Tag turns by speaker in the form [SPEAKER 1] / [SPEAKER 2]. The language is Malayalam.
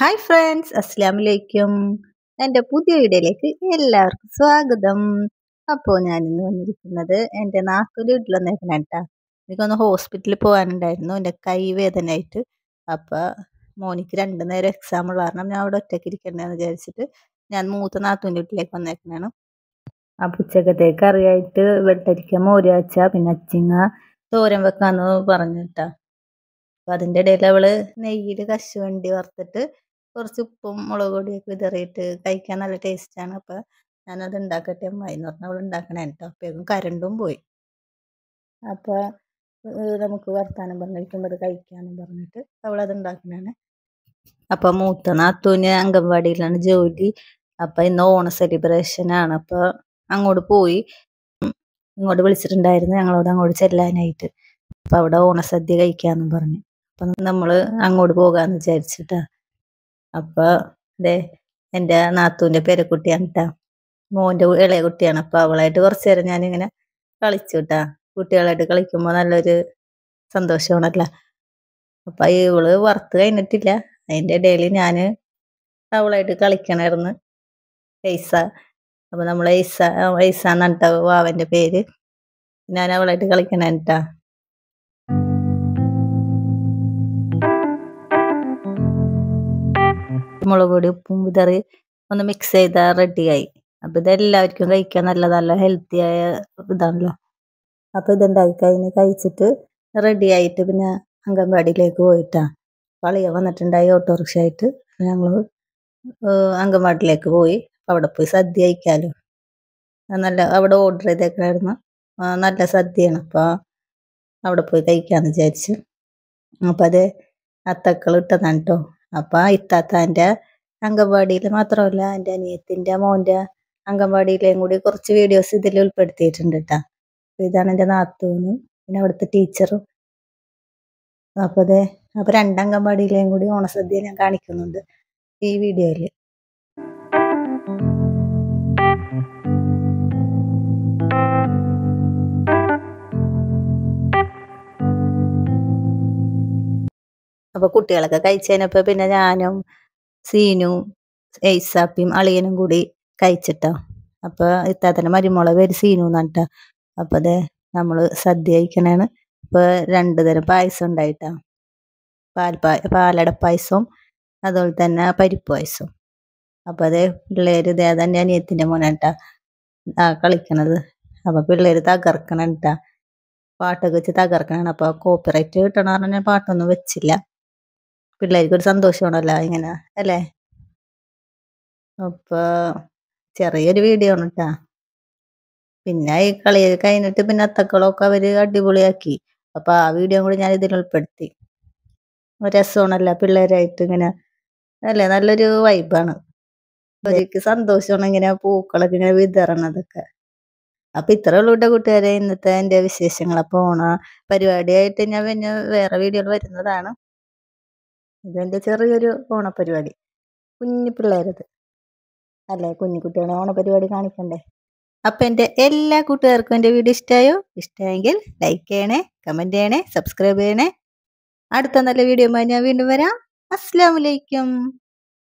[SPEAKER 1] ഹായ് ഫ്രണ്ട്സ് അസ്സാമലൈക്കും എൻ്റെ പുതിയ വീഡിയോയിലേക്ക് എല്ലാവർക്കും സ്വാഗതം അപ്പോൾ ഞാനിന്ന് വന്നിരിക്കുന്നത് എൻ്റെ നാത്തൂൻ്റെ വീട്ടിൽ നിൽക്കണം കേട്ടോ എനിക്കൊന്ന് ഹോസ്പിറ്റലിൽ പോകാനുണ്ടായിരുന്നു എൻ്റെ കൈ വേദനയായിട്ട് അപ്പോൾ മോനിക്ക് രണ്ട് നേരം എക്സാം ഉള്ള കാരണം ഞാൻ അവിടെ ഒറ്റയ്ക്ക് ഇരിക്കണ്ടെന്ന് വിചാരിച്ചിട്ട് ഞാൻ മൂത്ത നാത്തൂൻ്റെ വീട്ടിലേക്ക് വന്നേക്കണാണ് ആ ഉച്ചക്കത്തേക്ക് അറിയായിട്ട് വെട്ടരിക്ക മോരാച്ച പിന്നെ അച്ചിങ്ങ തോരൻ പറഞ്ഞു കേട്ടോ അപ്പം അതിൻ്റെ ഇടയിൽ അവൾ നെയ്യിൽ കശുവണ്ടി വറുത്തിട്ട് കുറച്ച് ഉപ്പും മുളക് പൊടിയൊക്കെ വിതറിയിട്ട് കഴിക്കാൻ നല്ല ടേസ്റ്റാണ് അപ്പോൾ ഞാനത് ഉണ്ടാക്കട്ടെ അമ്മായി എന്ന് പറഞ്ഞാൽ അവൾ ഉണ്ടാക്കണേ കേട്ടോ അപ്പോഴേക്കും കരണ്ടും പോയി അപ്പോൾ നമുക്ക് വർത്താനം പറഞ്ഞിരിക്കുമ്പോൾ അത് കഴിക്കാമെന്ന് പറഞ്ഞിട്ട് അവളത് ഉണ്ടാക്കണേ അപ്പോൾ മൂത്ത നാത്തൂന് അംഗൻവാടിയിലാണ് ജോലി അപ്പോൾ ഇന്ന് ഓണ സെലിബ്രേഷനാണ് അപ്പോൾ അങ്ങോട്ട് പോയി ഇങ്ങോട്ട് വിളിച്ചിട്ടുണ്ടായിരുന്നു ഞങ്ങളോട് അങ്ങോട്ട് ചെല്ലാനായിട്ട് അപ്പോൾ അവിടെ ഓണസദ്യ കഴിക്കാമെന്നും പറഞ്ഞു അപ്പം നമ്മൾ അങ്ങോട്ട് പോകാമെന്ന് വിചാരിച്ചിട്ടാണ് അപ്പോൾ ദേ എൻ്റെ നാത്തൂൻ്റെ പേരക്കുട്ടിയാണ് കേട്ടാ മോൻ്റെ ഇളയ കുട്ടിയാണ് അപ്പോൾ അവളായിട്ട് കുറച്ചു നേരം ഞാനിങ്ങനെ കളിച്ചു കേട്ടാ കുട്ടികളായിട്ട് കളിക്കുമ്പോൾ നല്ലൊരു സന്തോഷമാണല്ലോ അപ്പൊ ഇവള് വറുത്ത് കഴിഞ്ഞിട്ടില്ല അതിന്റെ ഇടയിൽ ഞാൻ അവളായിട്ട് കളിക്കണമായിരുന്നു ഐസ അപ്പൊ നമ്മളെ ഐസ ഐസ എന്നിട്ട വാവന്റെ പേര് ഞാൻ അവളായിട്ട് കളിക്കണേട്ടാ കുരുമുളക് പൊടി ഉപ്പും വിതറി ഒന്ന് മിക്സ് ചെയ്താൽ റെഡിയായി അപ്പം ഇതെല്ലാവർക്കും എല്ലാവർക്കും കഴിക്കാൻ നല്ലതല്ല ഹെൽത്തി ആയ ഇതാണല്ലോ അപ്പൊ ഇതുണ്ടാക്കി കഴിഞ്ഞ് കഴിച്ചിട്ട് റെഡി ആയിട്ട് പിന്നെ അംഗൻവാടിയിലേക്ക് പോയിട്ടാ കളിയ വന്നിട്ടുണ്ടായി ഓട്ടോറിക്ഷ ആയിട്ട് ഞങ്ങൾ അംഗൻവാടിയിലേക്ക് പോയി അവിടെ പോയി സദ്യ അയക്കാലോ നല്ല അവിടെ ഓർഡർ ചെയ്തേക്കായിരുന്നു നല്ല സദ്യയാണ് അപ്പോൾ അവിടെ പോയി കഴിക്കാന്ന് വിചാരിച്ചു അപ്പൊ അതെ അത്തക്കൾ ഇട്ടതാണ് കേട്ടോ അപ്പം ഇത്താത്താൻ്റെ അംഗൻവാടിയിൽ മാത്രമല്ല എൻ്റെ അനിയത്തിന്റെ മോന്റെ അംഗൻവാടിയിലേം കൂടി കുറച്ച് വീഡിയോസ് ഇതിൽ ഉൾപ്പെടുത്തിയിട്ടുണ്ട് കേട്ടോ ഇതാണ് എൻ്റെ നാത്തൂനും പിന്നെ അവിടുത്തെ ടീച്ചറും അപ്പോൾ അതെ അപ്പോൾ രണ്ട് കൂടി ഓണസദ്യ ഞാൻ കാണിക്കുന്നുണ്ട് ഈ വീഡിയോയില് അപ്പോൾ കുട്ടികളൊക്കെ കഴിച്ചതിനപ്പോ പിന്നെ ഞാനും സീനും ഏസാപ്പിയും അളിയനും കൂടി കഴിച്ചിട്ടോ അപ്പോൾ ഇത്താത്തൻ്റെ മരുമോളെ പേര് സീനു എന്നിട്ടാ അപ്പോൾ അതെ നമ്മൾ സദ്യ കഴിക്കണേണ് ഇപ്പൊ രണ്ട് തരം പായസം ഉണ്ടായിട്ടാ പാൽ പാലട പായസവും അതുപോലെ തന്നെ പരിപ്പ് പായസവും അപ്പോൾ അതെ പിള്ളേര് ഇതേ തന്നെ അനിയത്തിന്റെ മോനാട്ടാ ആ കളിക്കണത് അപ്പോൾ പിള്ളേര് തകർക്കണം പാട്ടൊക്കെ വെച്ച് തകർക്കണം അപ്പോൾ കോപ്പിറൈറ്റ് കിട്ടണ പറഞ്ഞാൽ പാട്ടൊന്നും വെച്ചില്ല പിള്ളേർക്ക് ഒരു സന്തോഷമാണല്ലോ ഇങ്ങനെ അല്ലേ അപ്പൊ ചെറിയൊരു വീഡിയോ ആണ് കേട്ടാ പിന്നെ ഈ കളി കഴിഞ്ഞിട്ട് പിന്നെ അത്തക്കളൊക്കെ അവര് അടിപൊളിയാക്കി അപ്പൊ ആ വീഡിയോ കൂടി ഞാൻ ഇതിൽ ഉൾപ്പെടുത്തി രസമാണല്ല പിള്ളേരായിട്ട് ഇങ്ങനെ അല്ലേ നല്ലൊരു വൈബാണ് അവർക്ക് സന്തോഷമാണ് ഇങ്ങനെ പൂക്കളൊക്കെ ഇങ്ങനെ വിതറണതൊക്കെ അപ്പൊ ഇത്രേ ഉള്ളൂ കൂട്ടുകാരെ ഇന്നത്തെ എന്റെ വിശേഷങ്ങളെ പോണ പരിപാടിയായിട്ട് ഞാൻ പിന്നെ വേറെ വീഡിയോകൾ വരുന്നതാണ് ഇതെൻ്റെ ചെറിയൊരു ഓണപ്പരിപാടി കുഞ്ഞു പിള്ളേരത് അല്ലേ കുഞ്ഞിക്കുട്ടികളെ ഓണപരിപാടി കാണിക്കണ്ടേ അപ്പം എൻ്റെ എല്ലാ കൂട്ടുകാർക്കും എൻ്റെ വീഡിയോ ഇഷ്ടമായോ ഇഷ്ടമായെങ്കിൽ ലൈക്ക് ചെയ്യണേ കമൻറ്റ് ചെയ്യണേ സബ്സ്ക്രൈബ് ചെയ്യണേ അടുത്ത നല്ല വീഡിയോ ഞാൻ വീണ്ടും വരാം അസ്സാം വലൈക്കും